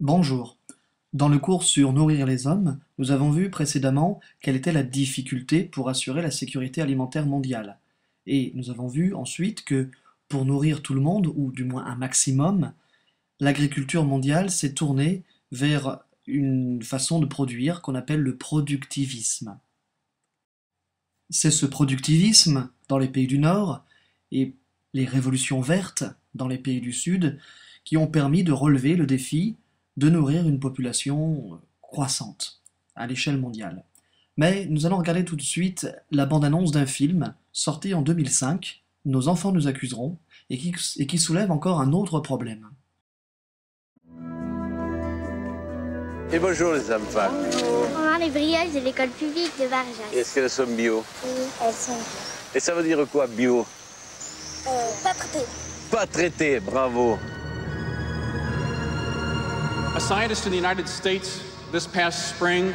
Bonjour. Dans le cours sur Nourrir les hommes, nous avons vu précédemment quelle était la difficulté pour assurer la sécurité alimentaire mondiale. Et nous avons vu ensuite que, pour nourrir tout le monde, ou du moins un maximum, l'agriculture mondiale s'est tournée vers une façon de produire qu'on appelle le productivisme. C'est ce productivisme, dans les pays du Nord, et les révolutions vertes, dans les pays du Sud, qui ont permis de relever le défi de nourrir une population euh, croissante à l'échelle mondiale. Mais nous allons regarder tout de suite la bande-annonce d'un film sorti en 2005, Nos enfants nous accuseront, et qui, et soulève encore un autre problème. Et bonjour les enfants On ah, les brioches de l'école publique de Varjas. Est-ce qu'elles sont bio Oui, elles sont bio. Et ça veut dire quoi bio euh, Pas traité. Pas traité, bravo. A scientist in the United States this past spring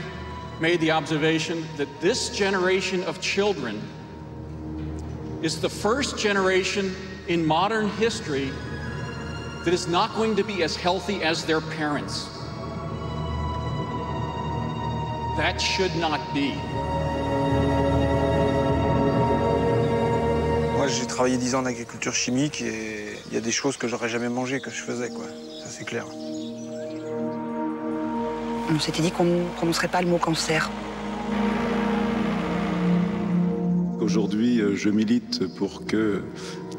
made the observation that this generation of children is the first generation in modern history that is not going to be as healthy as their parents. That should not be. Moi, j'ai travaillé 10 ans en agriculture chimique et il y a des choses que j'aurais jamais mangées que je faisais, quoi. Ça, c'est clair. on s'était dit qu'on ne prononcerait pas le mot cancer. Aujourd'hui, euh, je milite pour que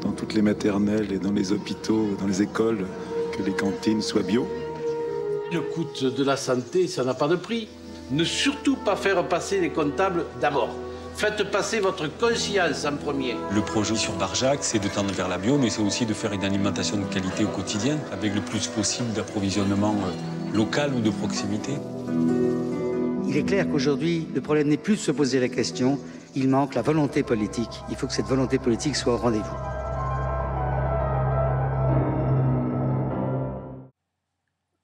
dans toutes les maternelles et dans les hôpitaux, dans les écoles, que les cantines soient bio. Le coût de la santé, ça n'a pas de prix. Ne surtout pas faire passer les comptables d'abord. Faites passer votre conscience en premier. Le projet sur Barjac, c'est de tendre vers la bio, mais c'est aussi de faire une alimentation de qualité au quotidien, avec le plus possible d'approvisionnement euh, local ou de proximité. Il est clair qu'aujourd'hui, le problème n'est plus de se poser la question, il manque la volonté politique. Il faut que cette volonté politique soit au rendez-vous.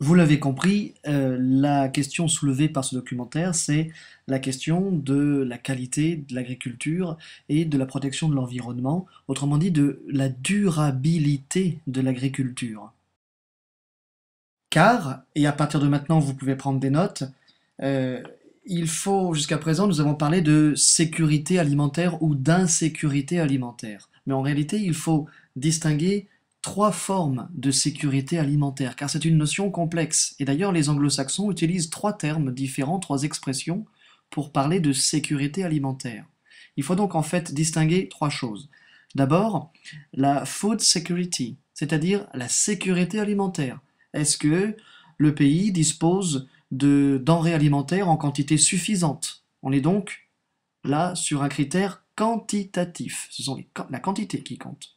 Vous l'avez compris, euh, la question soulevée par ce documentaire, c'est la question de la qualité de l'agriculture et de la protection de l'environnement, autrement dit de la durabilité de l'agriculture car, et à partir de maintenant vous pouvez prendre des notes, euh, il faut, jusqu'à présent nous avons parlé de sécurité alimentaire ou d'insécurité alimentaire. Mais en réalité il faut distinguer trois formes de sécurité alimentaire, car c'est une notion complexe. Et d'ailleurs les anglo-saxons utilisent trois termes différents, trois expressions, pour parler de sécurité alimentaire. Il faut donc en fait distinguer trois choses. D'abord, la food security, c'est-à-dire la sécurité alimentaire. Est-ce que le pays dispose de denrées alimentaires en quantité suffisante On est donc là sur un critère quantitatif. Ce sont la quantité qui compte.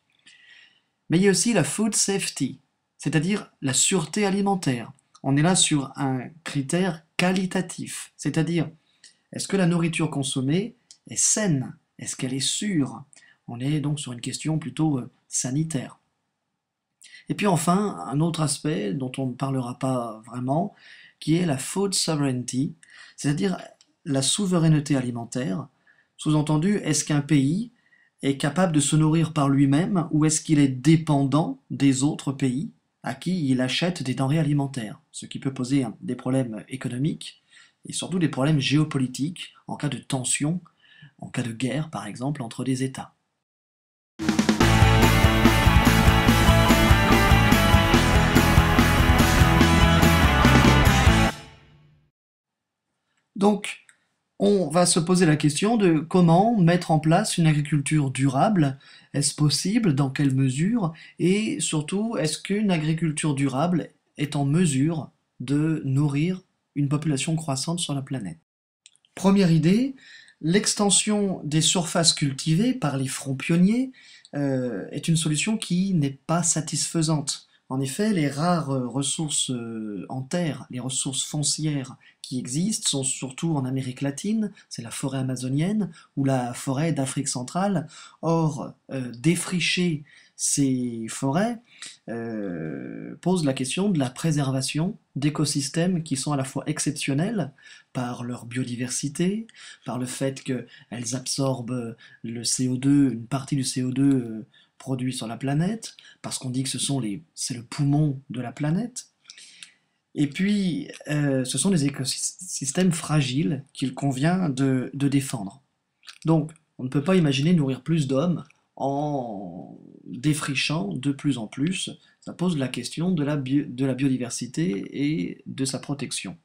Mais il y a aussi la food safety, c'est-à-dire la sûreté alimentaire. On est là sur un critère qualitatif, c'est-à-dire est-ce que la nourriture consommée est saine Est-ce qu'elle est sûre On est donc sur une question plutôt euh, sanitaire. Et puis enfin, un autre aspect dont on ne parlera pas vraiment, qui est la food sovereignty, c'est-à-dire la souveraineté alimentaire. Sous-entendu, est-ce qu'un pays est capable de se nourrir par lui-même ou est-ce qu'il est dépendant des autres pays à qui il achète des denrées alimentaires, ce qui peut poser des problèmes économiques et surtout des problèmes géopolitiques en cas de tension, en cas de guerre par exemple entre des États. Donc, on va se poser la question de comment mettre en place une agriculture durable. Est-ce possible Dans quelle mesure Et surtout, est-ce qu'une agriculture durable est en mesure de nourrir une population croissante sur la planète Première idée, l'extension des surfaces cultivées par les fronts pionniers euh, est une solution qui n'est pas satisfaisante. En effet, les rares euh, ressources euh, en terre, les ressources foncières qui existent sont surtout en Amérique latine, c'est la forêt amazonienne ou la forêt d'Afrique centrale. Or, euh, défricher ces forêts pose la question de la préservation d'écosystèmes qui sont à la fois exceptionnels par leur biodiversité, par le fait qu'elles absorbent le CO2, une partie du CO2 produits sur la planète, parce qu'on dit que ce sont les, c'est le poumon de la planète. Et puis, euh, ce sont les écosystèmes fragiles qu'il convient de, défendre. Donc, on ne peut pas imaginer nourrir plus d'hommes en défrichant de plus en plus. Ça pose la question de la biodiversité et de sa protection.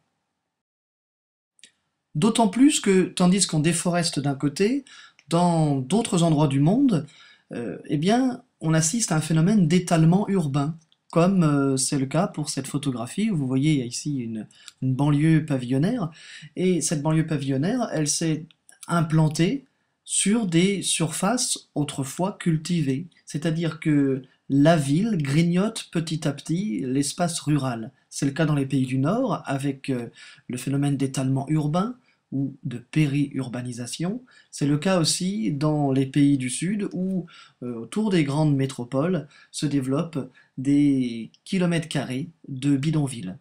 D'autant plus que, tandis qu'on déforeste d'un côté, dans d'autres endroits du monde, euh, eh bien, on assiste à un phénomène d'étalement urbain, comme euh, c'est le cas pour cette photographie, vous voyez ici une, une banlieue pavillonnaire, et cette banlieue pavillonnaire, elle s'est implantée sur des surfaces autrefois cultivées, c'est-à-dire que la ville grignote petit à petit l'espace rural. C'est le cas dans les pays du Nord, avec euh, le phénomène d'étalement urbain, ou de périurbanisation. C'est le cas aussi dans les pays du Sud où, euh, autour des grandes métropoles, se développent des kilomètres carrés de bidonvilles.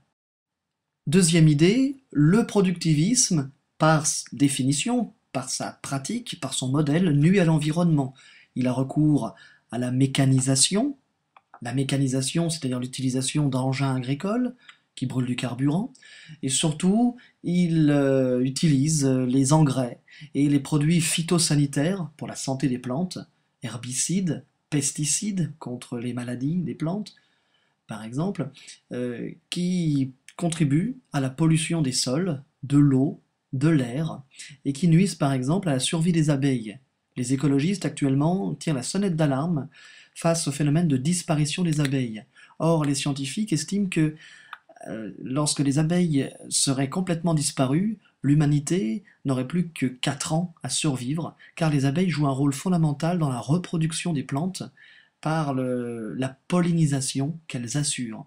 Deuxième idée, le productivisme, par définition, par sa pratique, par son modèle, nuit à l'environnement. Il a recours à la mécanisation, la mécanisation, c'est-à-dire l'utilisation d'engins agricoles, qui brûlent du carburant, et surtout, ils euh, utilisent euh, les engrais et les produits phytosanitaires pour la santé des plantes, herbicides, pesticides contre les maladies des plantes, par exemple, euh, qui contribuent à la pollution des sols, de l'eau, de l'air, et qui nuisent par exemple à la survie des abeilles. Les écologistes actuellement tirent la sonnette d'alarme face au phénomène de disparition des abeilles. Or, les scientifiques estiment que euh, lorsque les abeilles seraient complètement disparues, l'humanité n'aurait plus que 4 ans à survivre, car les abeilles jouent un rôle fondamental dans la reproduction des plantes par la pollinisation qu'elles assurent.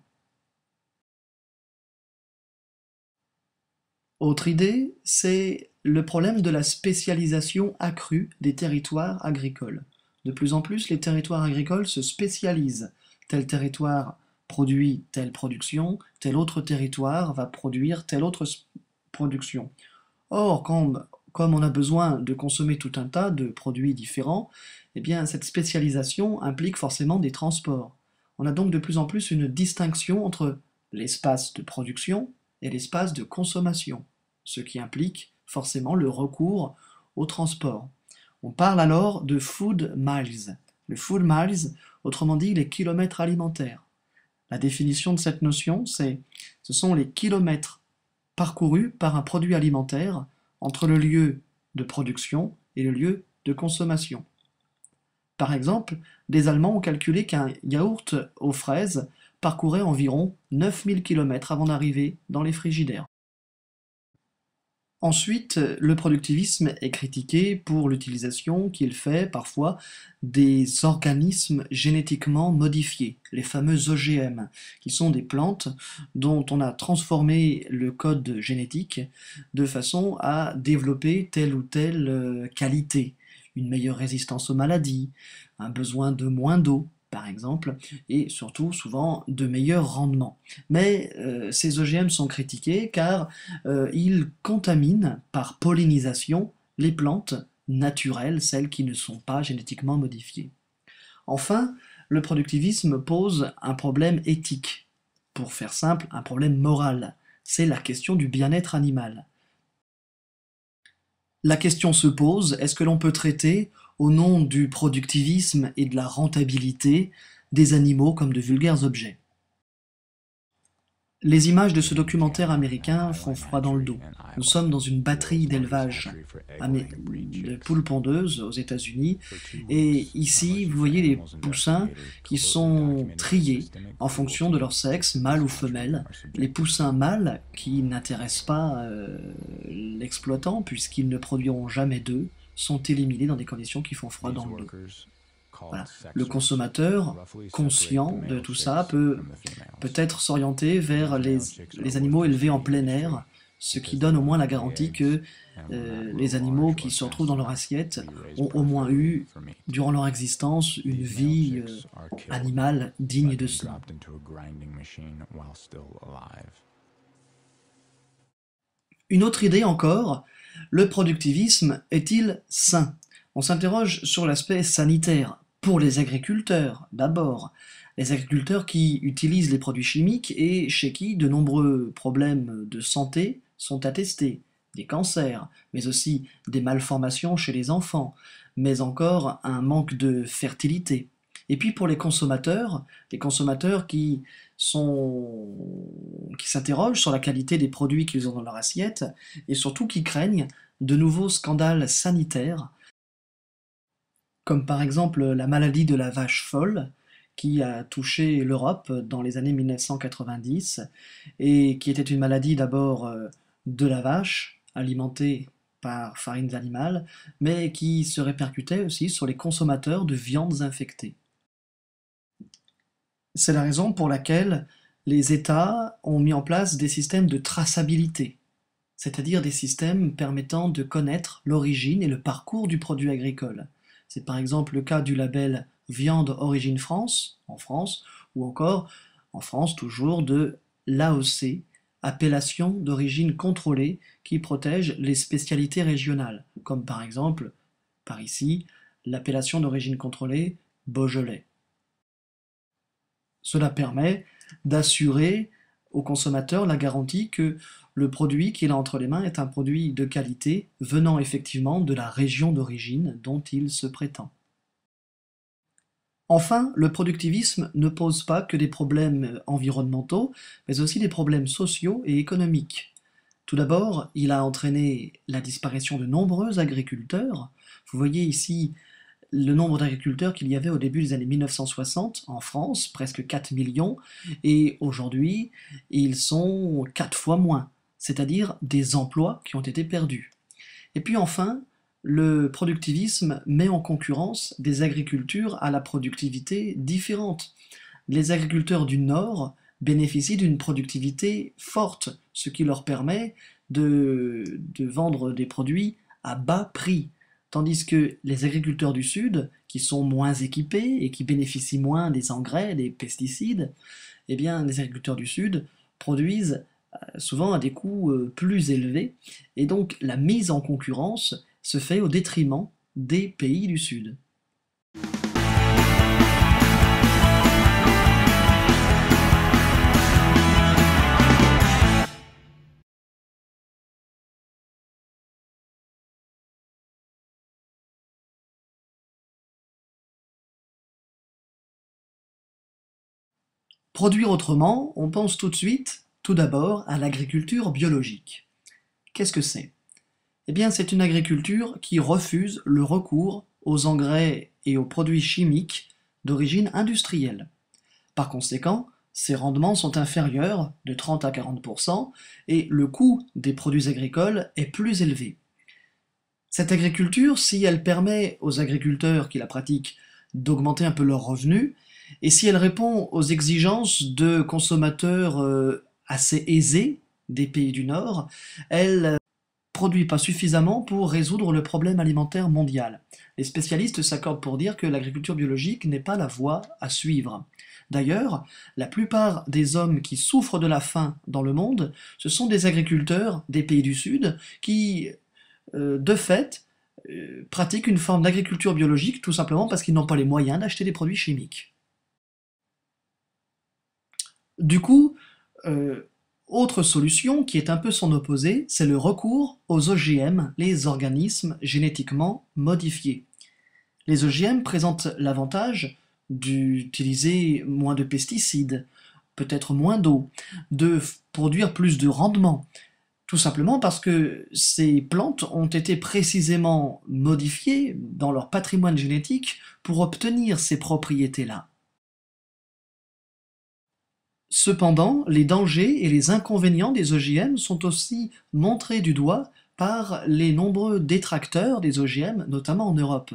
Autre idée, c'est le problème de la spécialisation accrue des territoires agricoles. De plus en plus, les territoires agricoles se spécialisent. Tel territoire produit telle production, tel autre territoire va produire telle autre production. Or, comme, comme on a besoin de consommer tout un tas de produits différents, eh bien, cette spécialisation implique forcément des transports. On a donc de plus en plus une distinction entre l'espace de production et l'espace de consommation, ce qui implique forcément le recours au transport. On parle alors de food miles. Le food miles, autrement dit les kilomètres alimentaires. La définition de cette notion, c'est ce sont les kilomètres parcourus par un produit alimentaire entre le lieu de production et le lieu de consommation. Par exemple, des Allemands ont calculé qu'un yaourt aux fraises parcourait environ 9000 km avant d'arriver dans les frigidaires. Ensuite, le productivisme est critiqué pour l'utilisation qu'il fait parfois des organismes génétiquement modifiés, les fameux OGM, qui sont des plantes dont on a transformé le code génétique de façon à développer telle ou telle euh, qualité, une meilleure résistance aux maladies, un besoin de moins d'eau, par exemple, et surtout souvent de meilleurs rendements. Mais euh, ces OGM sont critiqués car euh, ils contaminent par pollinisation les plantes naturelles, celles qui ne sont pas génétiquement modifiées. Enfin, le productivisme pose un problème éthique, pour faire simple, un problème moral. C'est la question du bien-être animal. La question se pose, est-ce que l'on peut traiter au nom du productivisme et de la rentabilité des animaux comme de vulgaires objets. Les images de ce documentaire américain font froid dans le dos. Nous sommes dans une batterie d'élevage de poules pondeuses aux États-Unis. Et ici, vous voyez les poussins qui sont triés en fonction de leur sexe, mâle ou femelle. Les poussins mâles qui n'intéressent pas euh, l'exploitant puisqu'ils ne produiront jamais d'œufs, sont éliminés dans des conditions qui font froid dans le dos. Le consommateur, conscient de tout ça, peut peut-être s'orienter vers les, animaux élevés en plein air, ce qui donne au moins la garantie que euh, les animaux qui se retrouvent dans leur assiette ont au moins eu, durant leur existence, une vie euh, animale digne de cela. Une autre idée encore, le productivisme est-il sain On s'interroge sur l'aspect sanitaire, pour les agriculteurs d'abord, les agriculteurs qui utilisent les produits chimiques et chez qui de nombreux problèmes de santé sont attestés, des cancers, mais aussi des malformations chez les enfants, mais encore un manque de fertilité. Et puis pour les consommateurs, les consommateurs qui sont qui s'interrogent sur la qualité des produits qu'ils ont dans leur assiette et surtout qui craignent de nouveaux scandales sanitaires comme par exemple la maladie de la vache folle qui a touché l'Europe dans les années 1990 et qui était une maladie d'abord euh, de la vache alimentée par farines animales, mais qui se répercutait aussi sur les consommateurs de viandes infectées. C'est la raison pour laquelle les États ont mis en place des systèmes de traçabilité, c'est-à-dire des systèmes permettant de connaître l'origine et le parcours du produit agricole. C'est par exemple le cas du label Viande Origine France, en France, ou encore, en France toujours, de l'AOC, appellation d'origine contrôlée qui protège les spécialités régionales, comme par exemple, par ici, l'appellation d'origine contrôlée Beaujolais. Cela permet d'assurer au consommateur la garantie que le produit qu'il a entre les mains est un produit de qualité venant effectivement de la région d'origine dont il se prétend. Enfin, le productivisme ne pose pas que des problèmes environnementaux, mais aussi des problèmes sociaux et économiques. Tout d'abord, il a entraîné la disparition de nombreux agriculteurs. Vous voyez ici le nombre d'agriculteurs qu'il y avait au début des années 1960 en France, presque 4 millions, et aujourd'hui, ils sont 4 fois moins, c'est-à-dire des emplois qui ont été perdus. Et puis enfin, le productivisme met en concurrence des agricultures à la productivité différente. Les agriculteurs du Nord bénéficient d'une productivité forte, ce qui leur permet de, de vendre des produits à bas prix. Tandis que les agriculteurs du Sud, qui sont moins équipés et qui bénéficient moins des engrais, des pesticides, eh bien, les agriculteurs du Sud produisent euh, souvent à des coûts euh, plus élevés, et donc la mise en concurrence se fait au détriment des pays du Sud. Produire autrement, on pense tout de suite, tout d'abord, à l'agriculture biologique. Qu'est-ce que c'est Eh bien, c'est une agriculture qui refuse le recours aux engrais et aux produits chimiques d'origine industrielle. Par conséquent, ses rendements sont inférieurs de 30 à 40 et le coût des produits agricoles est plus élevé. Cette agriculture, si elle permet aux agriculteurs qui la pratiquent d'augmenter un peu leurs revenus, et si elle répond aux exigences de consommateurs euh, assez aisés des pays du Nord, elle euh, produit pas suffisamment pour résoudre le problème alimentaire mondial. Les spécialistes s'accordent pour dire que l'agriculture biologique n'est pas la voie à suivre. D'ailleurs, la plupart des hommes qui souffrent de la faim dans le monde, ce sont des agriculteurs des pays du Sud qui, euh, de fait, pratiquent une forme d'agriculture biologique tout simplement parce qu'ils n'ont pas les moyens d'acheter des produits chimiques. Du coup, euh, autre solution qui est un peu son opposé, c'est le recours aux OGM, les organismes génétiquement modifiés. Les OGM présentent l'avantage d'utiliser moins de pesticides, peut-être moins d'eau, de produire plus de rendement, tout simplement parce que ces plantes ont été précisément modifiées dans leur patrimoine génétique pour obtenir ces propriétés-là. Cependant, les dangers et les inconvénients des OGM sont aussi montrés du doigt par les nombreux détracteurs des OGM, notamment en Europe.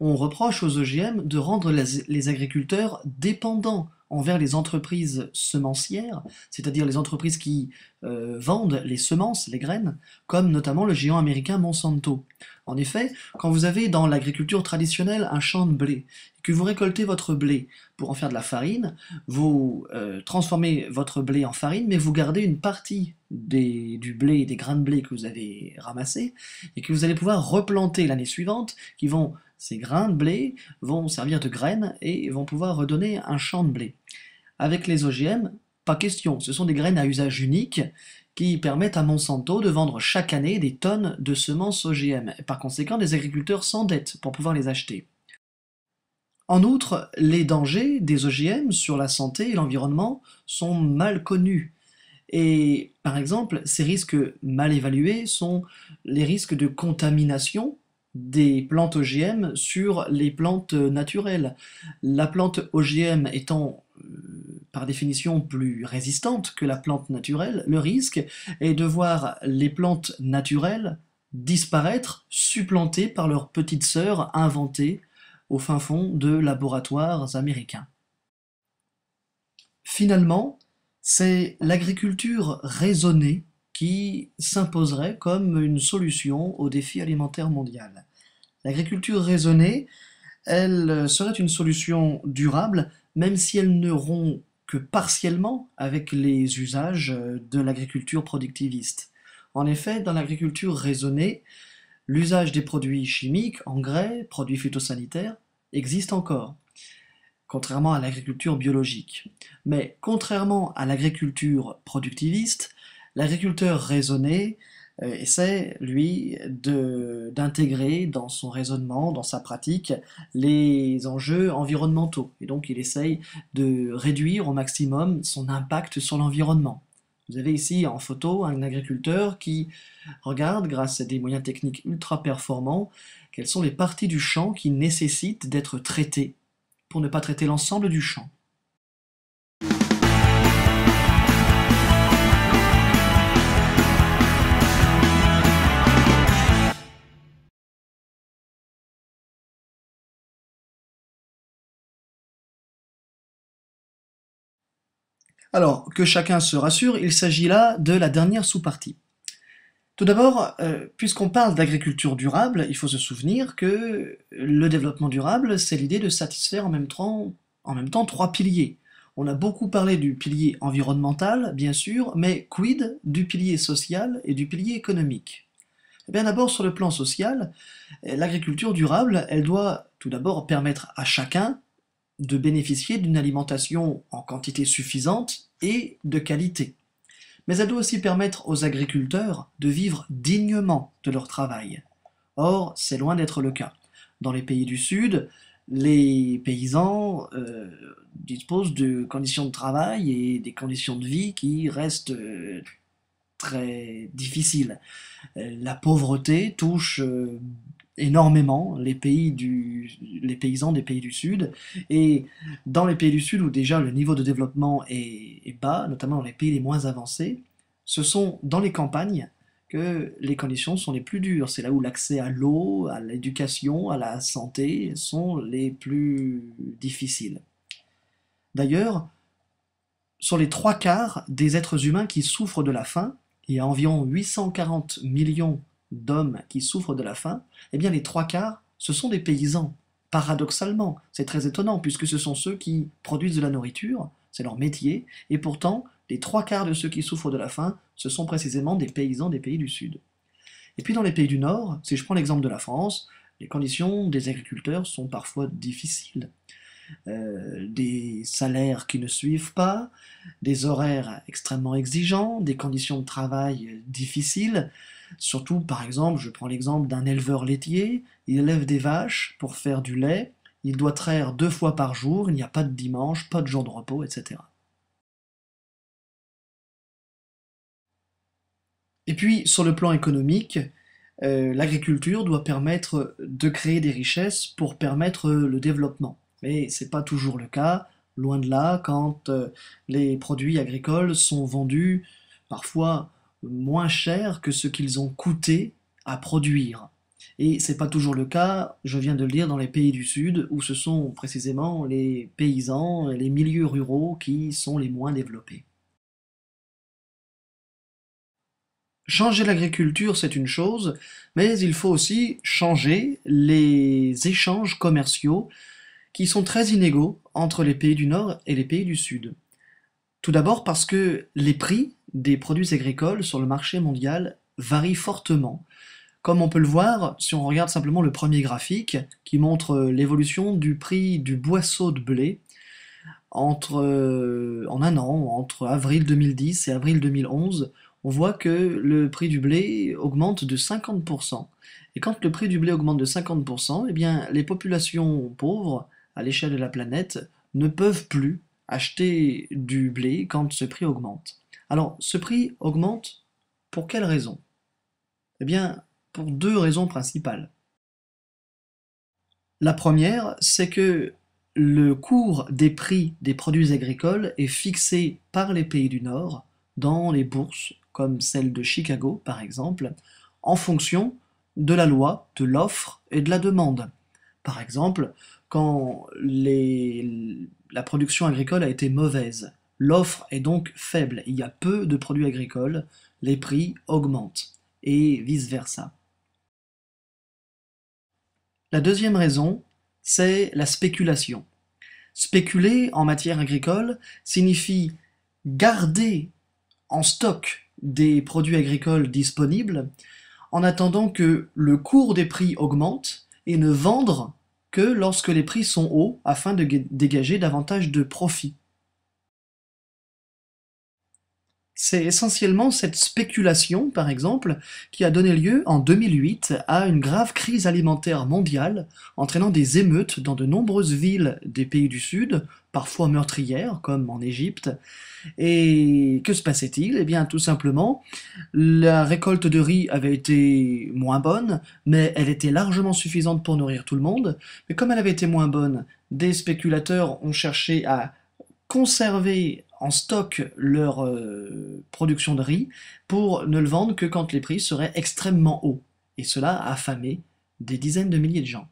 On reproche aux OGM de rendre les agriculteurs dépendants envers les entreprises semencières, c'est-à-dire les entreprises qui euh, vendent les semences, les graines, comme notamment le géant américain Monsanto. En effet, quand vous avez dans l'agriculture traditionnelle un champ de blé, que vous récoltez votre blé pour en faire de la farine, vous euh, transformez votre blé en farine, mais vous gardez une partie du blé, des grains de blé que vous avez ramassés, et que vous allez pouvoir replanter l'année suivante, qui vont ces grains de blé vont servir de graines et vont pouvoir redonner un champ de blé. Avec les OGM, pas question, ce sont des graines à usage unique qui permettent à Monsanto de vendre chaque année des tonnes de semences OGM. Et par conséquent, les agriculteurs s'endettent pour pouvoir les acheter. En outre, les dangers des OGM sur la santé et l'environnement sont mal connus. Et par exemple, ces risques mal évalués sont les risques de contamination des plantes OGM sur les plantes naturelles. La plante OGM étant euh, par définition plus résistante que la plante naturelle, le risque est de voir les plantes naturelles disparaître, supplantées par leurs petites sœurs inventées au fin fond de laboratoires américains. Finalement, c'est l'agriculture raisonnée qui s'imposerait comme une solution au défi alimentaire mondial. L'agriculture raisonnée, elle euh, serait une solution durable, même si elle ne rompt que partiellement avec les usages euh, de l'agriculture productiviste. En effet, dans l'agriculture raisonnée, l'usage des produits chimiques, engrais, produits phytosanitaires existe encore, contrairement à l'agriculture biologique. Mais contrairement à l'agriculture productiviste, L'agriculteur raisonné euh, essaie, lui, d'intégrer dans son raisonnement, dans sa pratique, les enjeux environnementaux. Et donc il essaye de réduire au maximum son impact sur l'environnement. Vous avez ici en photo un agriculteur qui regarde, grâce à des moyens techniques ultra performants, quelles sont les parties du champ qui nécessitent d'être traitées pour ne pas traiter l'ensemble du champ. Alors, que chacun se rassure, il s'agit là de la dernière sous-partie. Tout d'abord, euh, puisqu'on parle d'agriculture durable, il faut se souvenir que le développement durable, c'est l'idée de satisfaire en même, temps, en même temps trois piliers. On a beaucoup parlé du pilier environnemental, bien sûr, mais quid du pilier social et du pilier économique eh bien d'abord sur le plan social, l'agriculture durable, elle doit tout d'abord permettre à chacun de bénéficier d'une alimentation en quantité suffisante et de qualité. Mais elle doit aussi permettre aux agriculteurs de vivre dignement de leur travail. Or, c'est loin d'être le cas. Dans les pays du Sud, les paysans euh, disposent de conditions de travail et des conditions de vie qui restent euh, très difficiles. Euh, la pauvreté touche énormément les pays du, les paysans des pays du Sud. Et dans les pays du Sud, où déjà le niveau de développement est, est bas, notamment dans les pays les moins avancés, ce sont dans les campagnes que les conditions sont les plus dures. C'est là où l'accès à l'eau, à l'éducation, à la santé sont les plus difficiles. D'ailleurs, sur les trois quarts des êtres humains qui souffrent de la faim, il y a environ 840 millions d'hommes qui souffrent de la faim, eh bien les trois quarts, ce sont des paysans. Paradoxalement, c'est très étonnant, puisque ce sont ceux qui produisent de la nourriture, c'est leur métier, et pourtant, les trois quarts de ceux qui souffrent de la faim, ce sont précisément des paysans des pays du Sud. Et puis dans les pays du Nord, si je prends l'exemple de la France, les conditions des agriculteurs sont parfois difficiles. Euh, des salaires qui ne suivent pas, des horaires extrêmement exigeants, des conditions de travail difficiles, Surtout, par exemple, je prends l'exemple d'un éleveur laitier, il élève des vaches pour faire du lait, il doit traire deux fois par jour, il n'y a pas de dimanche, pas de jour de repos, etc. Et puis, sur le plan économique, euh, l'agriculture doit permettre de créer des richesses pour permettre le développement. Mais ce n'est pas toujours le cas, loin de là, quand euh, les produits agricoles sont vendus parfois moins cher que ce qu'ils ont coûté à produire. Et ce n'est pas toujours le cas, je viens de le dire, dans les pays du Sud, où ce sont précisément les paysans et les milieux ruraux qui sont les moins développés. Changer l'agriculture, c'est une chose, mais il faut aussi changer les échanges commerciaux qui sont très inégaux entre les pays du Nord et les pays du Sud. Tout d'abord parce que les prix des produits agricoles sur le marché mondial varient fortement. Comme on peut le voir, si on regarde simplement le premier graphique qui montre euh, l'évolution du prix du boisseau de blé entre, euh, en un an, entre avril 2010 et avril 2011, on voit que le prix du blé augmente de 50%. Et quand le prix du blé augmente de 50%, eh bien, les populations pauvres à l'échelle de la planète ne peuvent plus acheter du blé quand ce prix augmente. Alors, ce prix augmente pour quelles raisons Eh bien, pour deux raisons principales. La première, c'est que le cours des prix des produits agricoles est fixé par les pays du Nord dans les bourses, comme celle de Chicago par exemple, en fonction de la loi de l'offre et de la demande. Par exemple, quand la production agricole a été mauvaise, L'offre est donc faible, il y a peu de produits agricoles, les prix augmentent, et vice-versa. La deuxième raison, c'est la spéculation. Spéculer en matière agricole signifie garder en stock des produits agricoles disponibles en attendant que le cours des prix augmente et ne vendre que lorsque les prix sont hauts afin de dégager davantage de profits. C'est essentiellement cette spéculation, par exemple, qui a donné lieu en 2008 à une grave crise alimentaire mondiale, entraînant des émeutes dans de nombreuses villes des pays du Sud, parfois meurtrières, comme en Égypte. Et que se passait-il Eh bien, tout simplement, la récolte de riz avait été moins bonne, mais elle était largement suffisante pour nourrir tout le monde. Mais comme elle avait été moins bonne, des spéculateurs ont cherché à conserver stockent leur euh, production de riz pour ne le vendre que quand les prix seraient extrêmement hauts, et cela a affamé des dizaines de milliers de gens.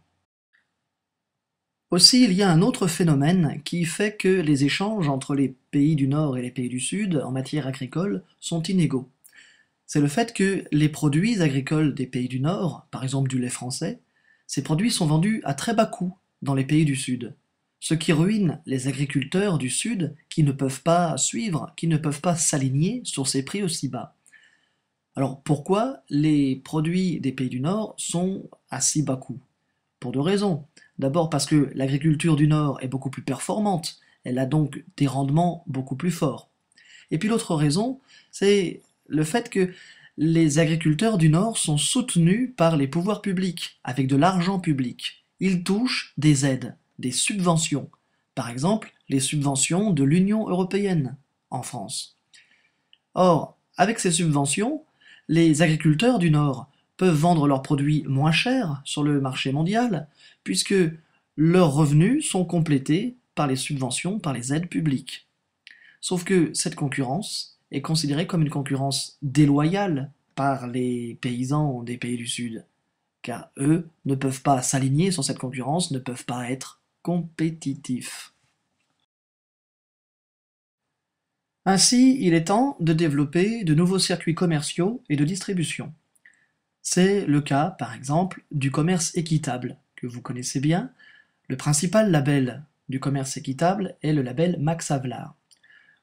Aussi, il y a un autre phénomène qui fait que les échanges entre les pays du Nord et les pays du Sud en matière agricole sont inégaux. C'est le fait que les produits agricoles des pays du Nord, par exemple du lait français, ces produits sont vendus à très bas coût dans les pays du Sud, ce qui ruine les agriculteurs du Sud qui ne peuvent pas suivre, qui ne peuvent pas s'aligner sur ces prix aussi bas. Alors pourquoi les produits des pays du Nord sont à si bas coût Pour deux raisons. D'abord parce que l'agriculture du Nord est beaucoup plus performante, elle a donc des rendements beaucoup plus forts. Et puis l'autre raison, c'est le fait que les agriculteurs du Nord sont soutenus par les pouvoirs publics, avec de l'argent public. Ils touchent des aides des subventions, par exemple les subventions de l'Union européenne en France. Or, avec ces subventions, les agriculteurs du Nord peuvent vendre leurs produits moins chers sur le marché mondial, puisque leurs revenus sont complétés par les subventions, par les aides publiques. Sauf que cette concurrence est considérée comme une concurrence déloyale par les paysans des pays du Sud, car eux ne peuvent pas s'aligner sur cette concurrence, ne peuvent pas être compétitif. Ainsi, il est temps de développer de nouveaux circuits commerciaux et de distribution. C'est le cas, par exemple, du commerce équitable, que vous connaissez bien. Le principal label du commerce équitable est le label Max Havelaar.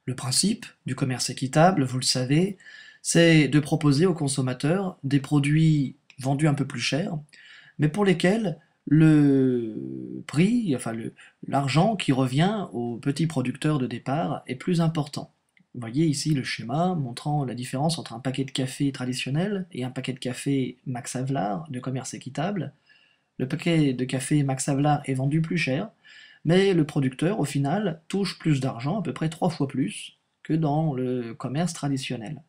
Le principe du commerce équitable, vous le savez, c'est de proposer aux consommateurs des produits vendus un peu plus cher, mais pour lesquels le prix, enfin l'argent qui revient au petit producteur de départ est plus important. Vous voyez ici le schéma montrant la différence entre un paquet de café traditionnel et un paquet de café Max Havelaar de commerce équitable. Le paquet de café Max Havelaar est vendu plus cher, mais le producteur, au final, touche plus d'argent, à peu près trois fois plus, que dans le commerce traditionnel.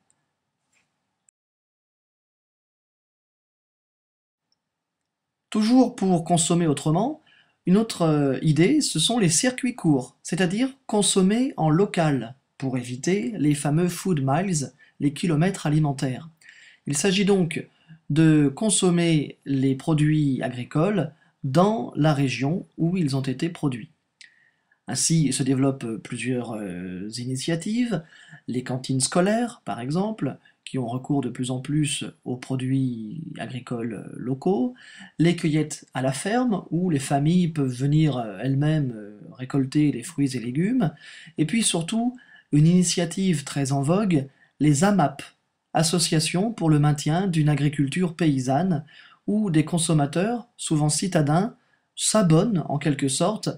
Toujours pour consommer autrement, une autre euh, idée, ce sont les circuits courts, c'est-à-dire consommer en local, pour éviter les fameux food miles, les kilomètres alimentaires. Il s'agit donc de consommer les produits agricoles dans la région où ils ont été produits. Ainsi se développent plusieurs euh, initiatives, les cantines scolaires par exemple, qui ont recours de plus en plus aux produits agricoles locaux, les cueillettes à la ferme, où les familles peuvent venir euh, elles-mêmes euh, récolter les fruits et légumes, et puis surtout une initiative très en vogue, les AMAP, Association pour le maintien d'une agriculture paysanne, où des consommateurs, souvent citadins, s'abonnent en quelque sorte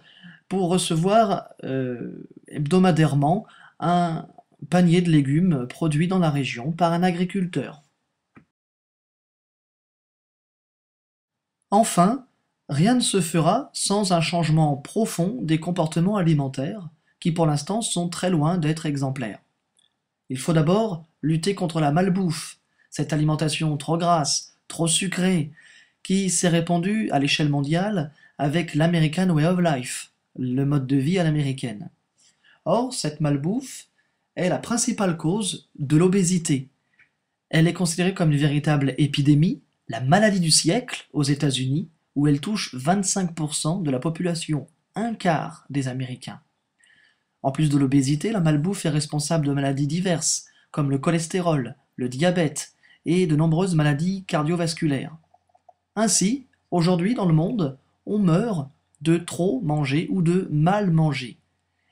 pour recevoir euh, hebdomadairement un, panier de légumes produits dans la région par un agriculteur. Enfin, rien ne se fera sans un changement profond des comportements alimentaires, qui pour l'instant sont très loin d'être exemplaires. Il faut d'abord lutter contre la malbouffe, cette alimentation trop grasse, trop sucrée, qui s'est répandue à l'échelle mondiale avec l'American Way of Life, le mode de vie à l'américaine. Or, cette malbouffe est la principale cause de l'obésité. Elle est considérée comme une véritable épidémie, la maladie du siècle aux États-Unis, où elle touche 25% de la population, un quart des Américains. En plus de l'obésité, la malbouffe est responsable de maladies diverses, comme le cholestérol, le diabète et de nombreuses maladies cardiovasculaires. Ainsi, aujourd'hui dans le monde, on meurt de trop manger ou de mal manger.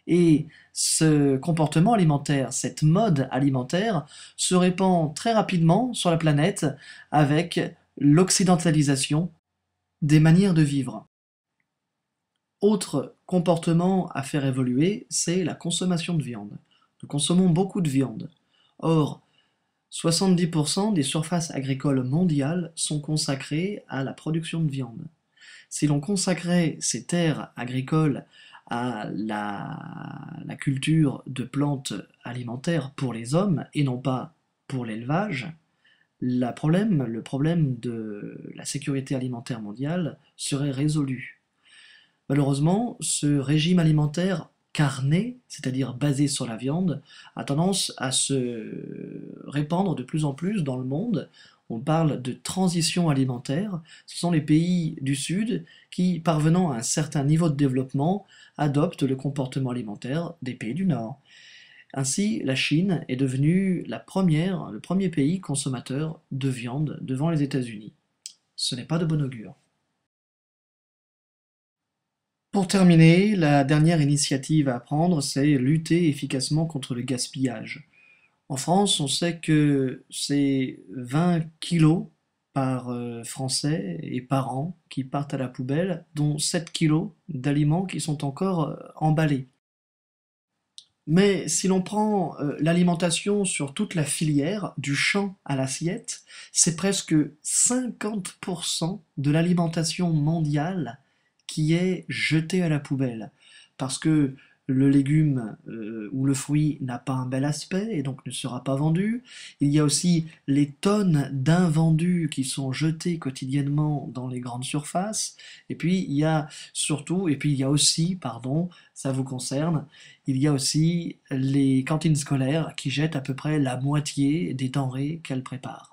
Et ce comportement alimentaire, cette mode alimentaire, se répand très rapidement sur la planète avec l'occidentalisation des manières de vivre. Autre comportement à faire évoluer, c'est la consommation de viande. Nous consommons beaucoup de viande. Or, 70% des surfaces agricoles mondiales sont consacrées à la production de viande. Si l'on consacrait ces terres agricoles à la, culture de plantes alimentaires pour les hommes et non pas pour l'élevage, le problème de la sécurité alimentaire mondiale serait résolu. Malheureusement, ce régime alimentaire carné, c'est-à-dire basé sur la viande, a tendance à se répandre de plus en plus dans le monde on parle de transition alimentaire. Ce sont les pays du Sud qui, parvenant à un certain niveau de développement, adoptent le comportement alimentaire des pays du Nord. Ainsi, la Chine est devenue le premier pays consommateur de viande devant les États-Unis. Ce n'est pas de bon augure. Pour terminer, la dernière initiative à prendre, c'est lutter efficacement contre le gaspillage. En France, on sait que c'est 20 kilos par euh, Français et par an qui partent à la poubelle, dont 7 kilos d'aliments qui sont encore euh, emballés. Mais si l'on prend euh, l'alimentation sur toute la filière, du champ à l'assiette, c'est presque 50% de l'alimentation mondiale qui est jetée à la poubelle. Parce que le légume euh, ou le fruit n'a pas un bel aspect et donc ne sera pas vendu. Il y a aussi les tonnes d'invendus qui sont jetées quotidiennement dans les grandes surfaces. Et puis il y a surtout, et puis il y a aussi, pardon, ça vous concerne, il y a aussi les cantines scolaires qui jettent à peu près la moitié des denrées qu'elles préparent.